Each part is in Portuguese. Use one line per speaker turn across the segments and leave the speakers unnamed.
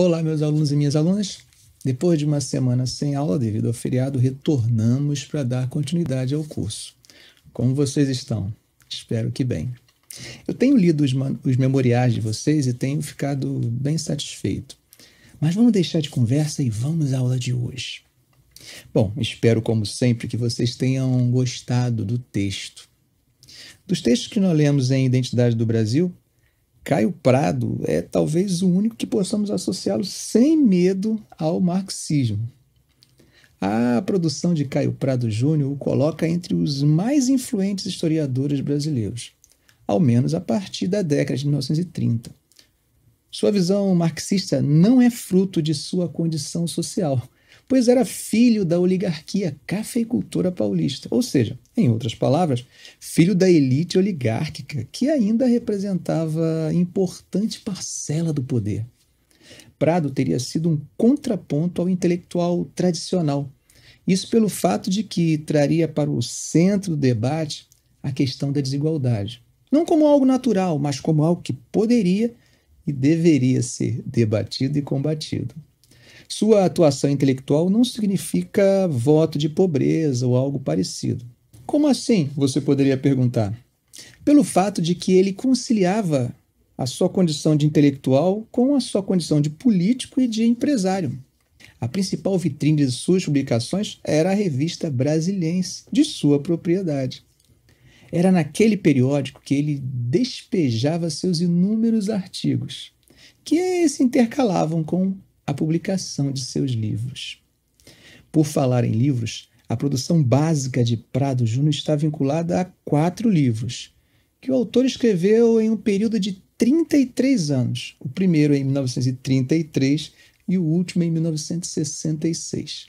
Olá, meus alunos e minhas alunas. Depois de uma semana sem aula devido ao feriado, retornamos para dar continuidade ao curso. Como vocês estão? Espero que bem. Eu tenho lido os, os memoriais de vocês e tenho ficado bem satisfeito. Mas vamos deixar de conversa e vamos à aula de hoje. Bom, espero, como sempre, que vocês tenham gostado do texto. Dos textos que nós lemos em Identidade do Brasil, Caio Prado é talvez o único que possamos associá-lo sem medo ao marxismo. A produção de Caio Prado Júnior o coloca entre os mais influentes historiadores brasileiros, ao menos a partir da década de 1930. Sua visão marxista não é fruto de sua condição social, pois era filho da oligarquia cafeicultora paulista, ou seja, em outras palavras, filho da elite oligárquica que ainda representava importante parcela do poder. Prado teria sido um contraponto ao intelectual tradicional. Isso pelo fato de que traria para o centro do debate a questão da desigualdade. Não como algo natural, mas como algo que poderia e deveria ser debatido e combatido. Sua atuação intelectual não significa voto de pobreza ou algo parecido. Como assim? Você poderia perguntar. Pelo fato de que ele conciliava a sua condição de intelectual com a sua condição de político e de empresário. A principal vitrine de suas publicações era a revista Brasiliense, de sua propriedade. Era naquele periódico que ele despejava seus inúmeros artigos, que se intercalavam com a publicação de seus livros. Por falar em livros, a produção básica de Prado Júnior está vinculada a quatro livros, que o autor escreveu em um período de 33 anos, o primeiro em 1933 e o último em 1966.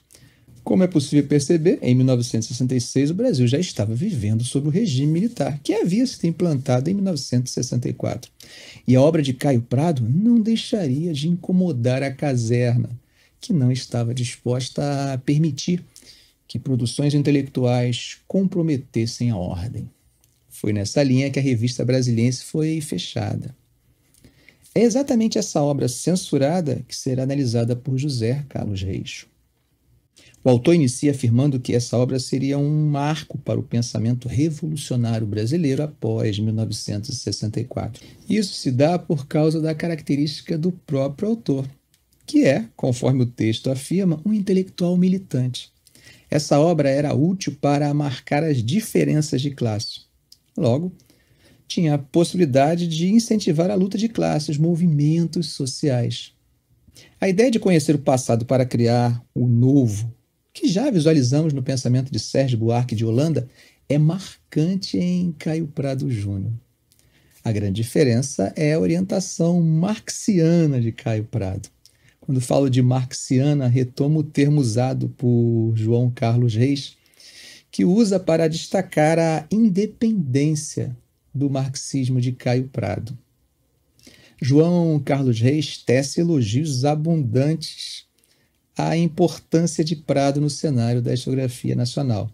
Como é possível perceber, em 1966 o Brasil já estava vivendo sob o regime militar que havia sido implantado em 1964. E a obra de Caio Prado não deixaria de incomodar a caserna, que não estava disposta a permitir que produções intelectuais comprometessem a ordem. Foi nessa linha que a revista brasiliense foi fechada. É exatamente essa obra censurada que será analisada por José Carlos Reixo. O autor inicia afirmando que essa obra seria um marco para o pensamento revolucionário brasileiro após 1964. Isso se dá por causa da característica do próprio autor, que é, conforme o texto afirma, um intelectual militante. Essa obra era útil para marcar as diferenças de classe. Logo, tinha a possibilidade de incentivar a luta de classes, movimentos sociais. A ideia de conhecer o passado para criar o novo que já visualizamos no pensamento de Sérgio Buarque de Holanda, é marcante em Caio Prado Júnior. A grande diferença é a orientação marxiana de Caio Prado. Quando falo de marxiana, retomo o termo usado por João Carlos Reis, que usa para destacar a independência do marxismo de Caio Prado. João Carlos Reis tece elogios abundantes a importância de Prado no cenário da historiografia nacional.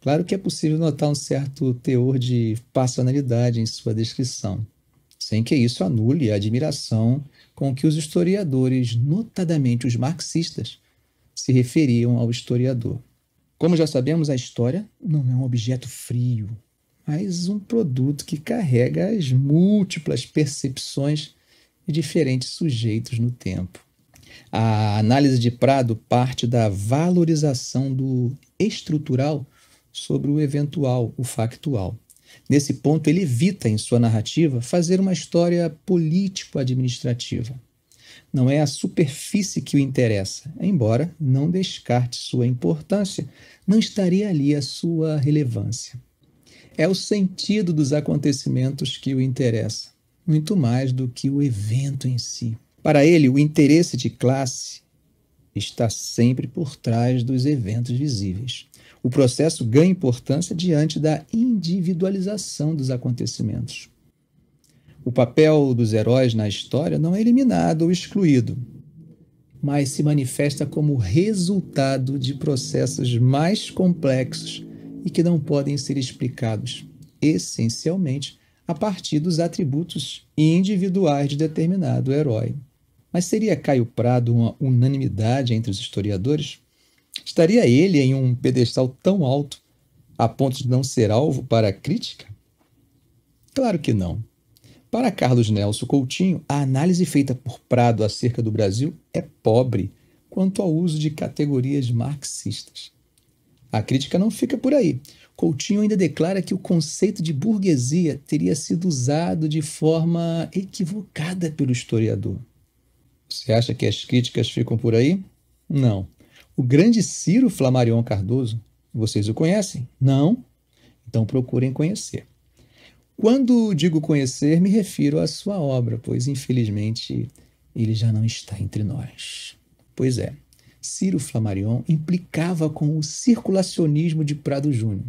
Claro que é possível notar um certo teor de passionalidade em sua descrição, sem que isso anule a admiração com que os historiadores, notadamente os marxistas, se referiam ao historiador. Como já sabemos, a história não é um objeto frio, mas um produto que carrega as múltiplas percepções de diferentes sujeitos no tempo. A análise de Prado parte da valorização do estrutural sobre o eventual, o factual. Nesse ponto, ele evita, em sua narrativa, fazer uma história político-administrativa. Não é a superfície que o interessa, embora não descarte sua importância, não estaria ali a sua relevância. É o sentido dos acontecimentos que o interessa, muito mais do que o evento em si. Para ele, o interesse de classe está sempre por trás dos eventos visíveis. O processo ganha importância diante da individualização dos acontecimentos. O papel dos heróis na história não é eliminado ou excluído, mas se manifesta como resultado de processos mais complexos e que não podem ser explicados, essencialmente, a partir dos atributos individuais de determinado herói. Mas seria Caio Prado uma unanimidade entre os historiadores? Estaria ele em um pedestal tão alto a ponto de não ser alvo para crítica? Claro que não. Para Carlos Nelson Coutinho, a análise feita por Prado acerca do Brasil é pobre quanto ao uso de categorias marxistas. A crítica não fica por aí. Coutinho ainda declara que o conceito de burguesia teria sido usado de forma equivocada pelo historiador. Você acha que as críticas ficam por aí? Não. O grande Ciro Flamarion Cardoso, vocês o conhecem? Não? Então procurem conhecer. Quando digo conhecer, me refiro à sua obra, pois infelizmente ele já não está entre nós. Pois é, Ciro Flamarion implicava com o circulacionismo de Prado Júnior,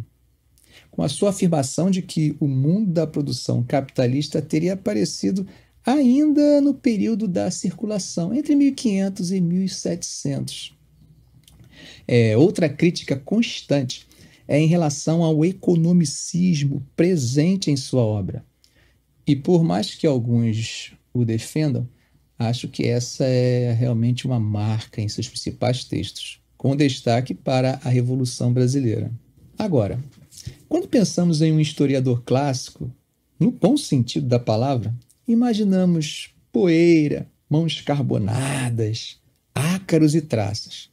com a sua afirmação de que o mundo da produção capitalista teria aparecido ainda no período da circulação, entre 1500 e 1700. É, outra crítica constante é em relação ao economicismo presente em sua obra. E por mais que alguns o defendam, acho que essa é realmente uma marca em seus principais textos, com destaque para a Revolução Brasileira. Agora, quando pensamos em um historiador clássico, no bom sentido da palavra, imaginamos poeira, mãos carbonadas, ácaros e traças.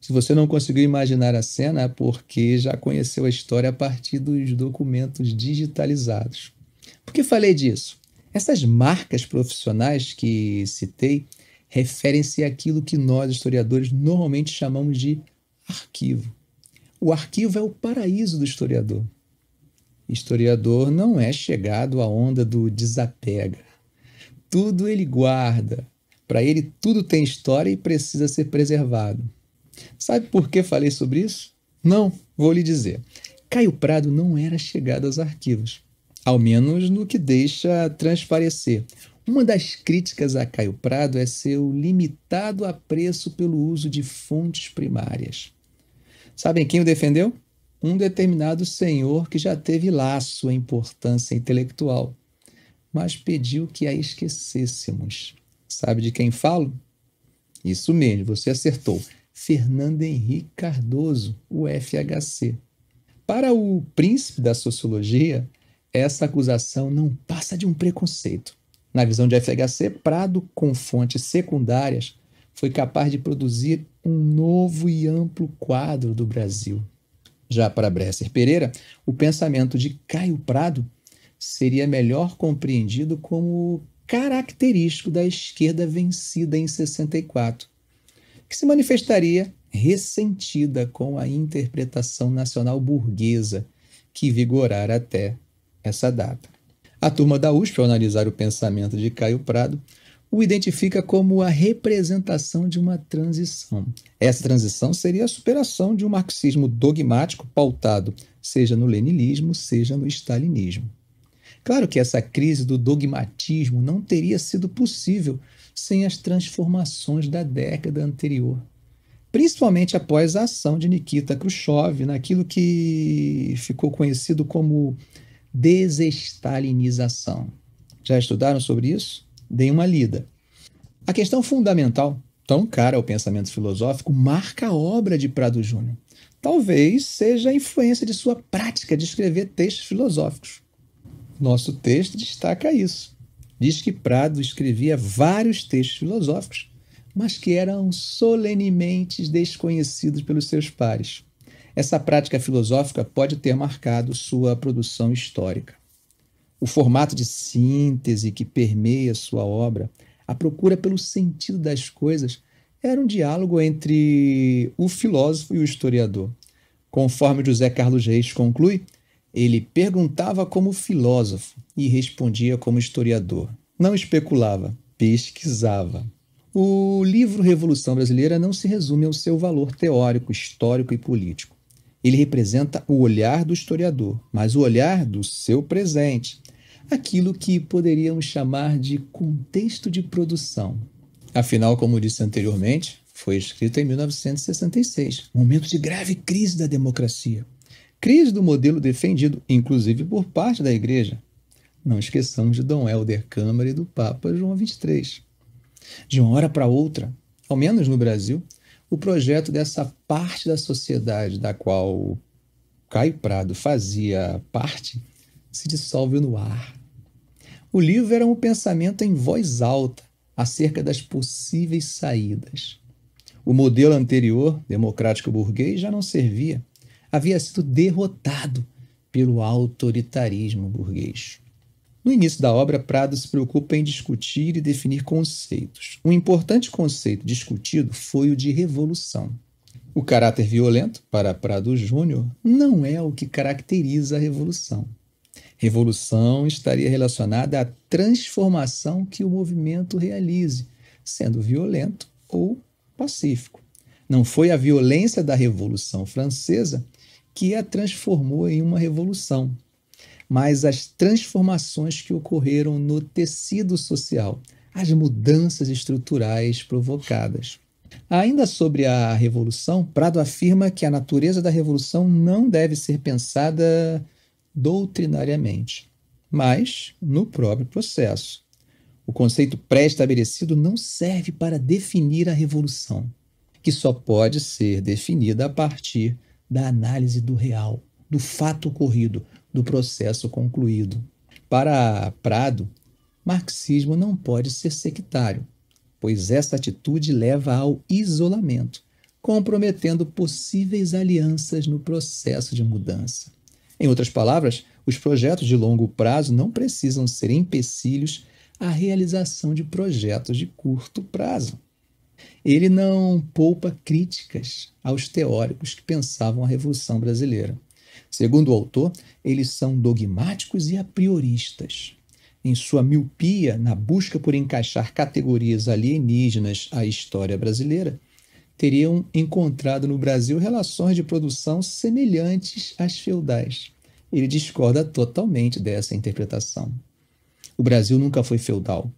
Se você não conseguiu imaginar a cena, é porque já conheceu a história a partir dos documentos digitalizados. Por que falei disso? Essas marcas profissionais que citei referem-se àquilo que nós, historiadores, normalmente chamamos de arquivo. O arquivo é o paraíso do historiador. Historiador não é chegado à onda do desapega tudo ele guarda. Para ele, tudo tem história e precisa ser preservado. Sabe por que falei sobre isso? Não, vou lhe dizer. Caio Prado não era chegado aos arquivos, ao menos no que deixa transparecer. Uma das críticas a Caio Prado é seu limitado apreço pelo uso de fontes primárias. Sabem quem o defendeu? Um determinado senhor que já teve lá sua importância intelectual mas pediu que a esquecêssemos. Sabe de quem falo? Isso mesmo, você acertou. Fernando Henrique Cardoso, o FHC. Para o príncipe da sociologia, essa acusação não passa de um preconceito. Na visão de FHC, Prado, com fontes secundárias, foi capaz de produzir um novo e amplo quadro do Brasil. Já para Bresser Pereira, o pensamento de Caio Prado seria melhor compreendido como característico da esquerda vencida em 64, que se manifestaria ressentida com a interpretação nacional burguesa que vigorara até essa data. A turma da USP, ao analisar o pensamento de Caio Prado, o identifica como a representação de uma transição. Essa transição seria a superação de um marxismo dogmático pautado, seja no leninismo, seja no stalinismo. Claro que essa crise do dogmatismo não teria sido possível sem as transformações da década anterior, principalmente após a ação de Nikita Khrushchev naquilo que ficou conhecido como desestalinização. Já estudaram sobre isso? Deem uma lida. A questão fundamental, tão cara ao pensamento filosófico, marca a obra de Prado Júnior. Talvez seja a influência de sua prática de escrever textos filosóficos. Nosso texto destaca isso. Diz que Prado escrevia vários textos filosóficos, mas que eram solenemente desconhecidos pelos seus pares. Essa prática filosófica pode ter marcado sua produção histórica. O formato de síntese que permeia sua obra, a procura pelo sentido das coisas, era um diálogo entre o filósofo e o historiador. Conforme José Carlos Reis conclui, ele perguntava como filósofo e respondia como historiador. Não especulava, pesquisava. O livro Revolução Brasileira não se resume ao seu valor teórico, histórico e político. Ele representa o olhar do historiador, mas o olhar do seu presente, aquilo que poderíamos chamar de contexto de produção. Afinal, como disse anteriormente, foi escrito em 1966, momento de grave crise da democracia crise do modelo defendido, inclusive por parte da Igreja. Não esqueçamos de Dom Helder Câmara e do Papa João XXIII. De uma hora para outra, ao menos no Brasil, o projeto dessa parte da sociedade da qual Caio Prado fazia parte se dissolve no ar. O livro era um pensamento em voz alta acerca das possíveis saídas. O modelo anterior, democrático burguês, já não servia havia sido derrotado pelo autoritarismo burguês. No início da obra, Prado se preocupa em discutir e definir conceitos. Um importante conceito discutido foi o de revolução. O caráter violento, para Prado Júnior, não é o que caracteriza a revolução. Revolução estaria relacionada à transformação que o movimento realize, sendo violento ou pacífico. Não foi a violência da Revolução Francesa que a transformou em uma revolução, mas as transformações que ocorreram no tecido social, as mudanças estruturais provocadas. Ainda sobre a revolução, Prado afirma que a natureza da revolução não deve ser pensada doutrinariamente, mas no próprio processo. O conceito pré-estabelecido não serve para definir a revolução, que só pode ser definida a partir da análise do real, do fato ocorrido, do processo concluído. Para Prado, marxismo não pode ser sectário, pois essa atitude leva ao isolamento, comprometendo possíveis alianças no processo de mudança. Em outras palavras, os projetos de longo prazo não precisam ser empecilhos à realização de projetos de curto prazo. Ele não poupa críticas aos teóricos que pensavam a Revolução Brasileira. Segundo o autor, eles são dogmáticos e aprioristas. Em sua miopia na busca por encaixar categorias alienígenas à história brasileira, teriam encontrado no Brasil relações de produção semelhantes às feudais. Ele discorda totalmente dessa interpretação. O Brasil nunca foi feudal.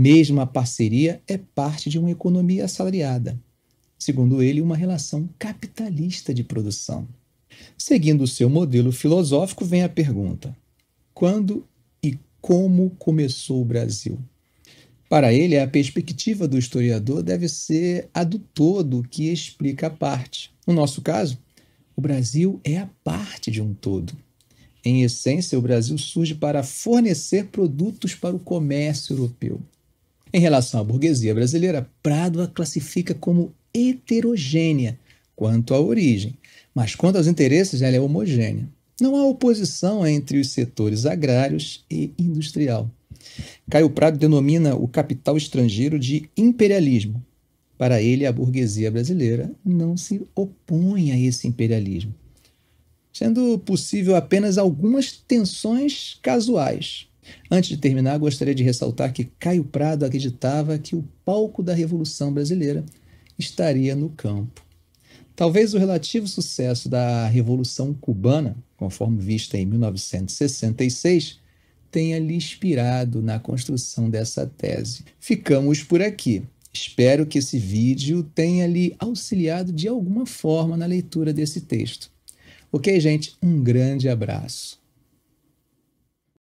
Mesmo a parceria é parte de uma economia assalariada, segundo ele, uma relação capitalista de produção. Seguindo o seu modelo filosófico, vem a pergunta: quando e como começou o Brasil? Para ele, a perspectiva do historiador deve ser a do todo que explica a parte. No nosso caso, o Brasil é a parte de um todo. Em essência, o Brasil surge para fornecer produtos para o comércio europeu. Em relação à burguesia brasileira, Prado a classifica como heterogênea quanto à origem, mas quanto aos interesses, ela é homogênea. Não há oposição entre os setores agrários e industrial. Caio Prado denomina o capital estrangeiro de imperialismo. Para ele, a burguesia brasileira não se opõe a esse imperialismo, sendo possível apenas algumas tensões casuais, Antes de terminar, gostaria de ressaltar que Caio Prado acreditava que o palco da Revolução Brasileira estaria no campo. Talvez o relativo sucesso da Revolução Cubana, conforme vista em 1966, tenha lhe inspirado na construção dessa tese. Ficamos por aqui. Espero que esse vídeo tenha lhe auxiliado de alguma forma na leitura desse texto. Ok, gente? Um grande abraço.